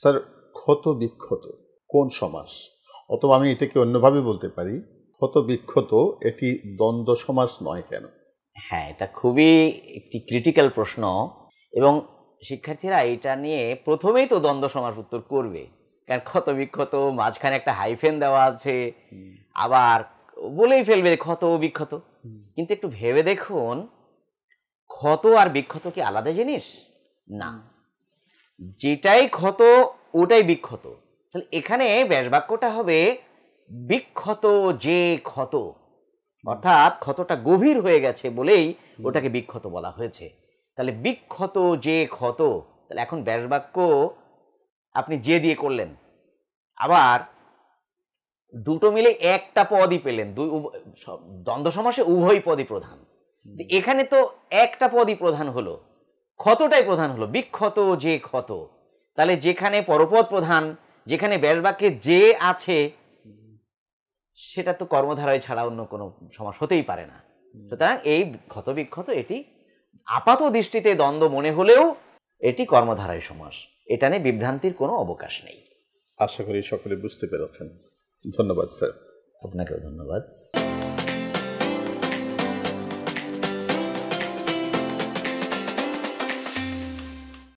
sir ক্ষত বিক্ষত কোন সমাস অথবা আমি এটাকে অন্যভাবে বলতে পারি ক্ষত বিক্ষত এটি দ্বন্দ্ব সমাস নয় কেন হ্যাঁ এটা খুবই একটি ক্রিটিক্যাল প্রশ্ন এবং শিক্ষার্থীরা এটা নিয়ে প্রথমেই তো দ্বন্দ্ব সমাস উত্তর করবে কারণ ক্ষত বিক্ষত মাঝখানে একটা হাইফেন দেওয়া আছে আবার বলেই ফেলবে ক্ষত ও বিক্ষত কিন্তু একটু ভেবে দেখুন ক্ষত আর বিক্ষত কি আলাদা জিনিস না যেটাই ক্ষত ওটাই বিক্ষত তাহলে এখানে ব্যাসবাক্যটা হবে বিক্ষত যে ক্ষত অর্থাৎ ক্ষতটা গভীর হয়ে গেছে বলেই ওটাকে বিক্ষত বলা হয়েছে তাহলে বিক্ষত যে ক্ষত তাহলে এখন ব্যাস বাক্য আপনি যে দিয়ে করলেন আবার দুটো মিলে একটা পদই পেলেন দুই দ্বন্দ্ব সমাসে উভয় পদই প্রধান এখানে তো একটা পদই প্রধান হলো ক্ষতটাই প্রধান হলো বিক্ষত যে ক্ষত তাহলে যেখানে পরপদ প্রধান যেখানে ব্যাসবাক্যে যে আছে সেটা তো কর্মধারায় ছাড়া অন্য কোনো সমাস হতেই পারে না সুতরাং এই ক্ষত বিক্ষত এটি আপাত দৃষ্টিতে দ্বন্দ্ব মনে হলেও এটি কর্মধারায় সমাস এটা নিয়ে বিভ্রান্তির কোনো অবকাশ নেই আশা করি সকলে বুঝতে পেরেছেন ধন্যবাদ স্যার আপনাকেও ধন্যবাদ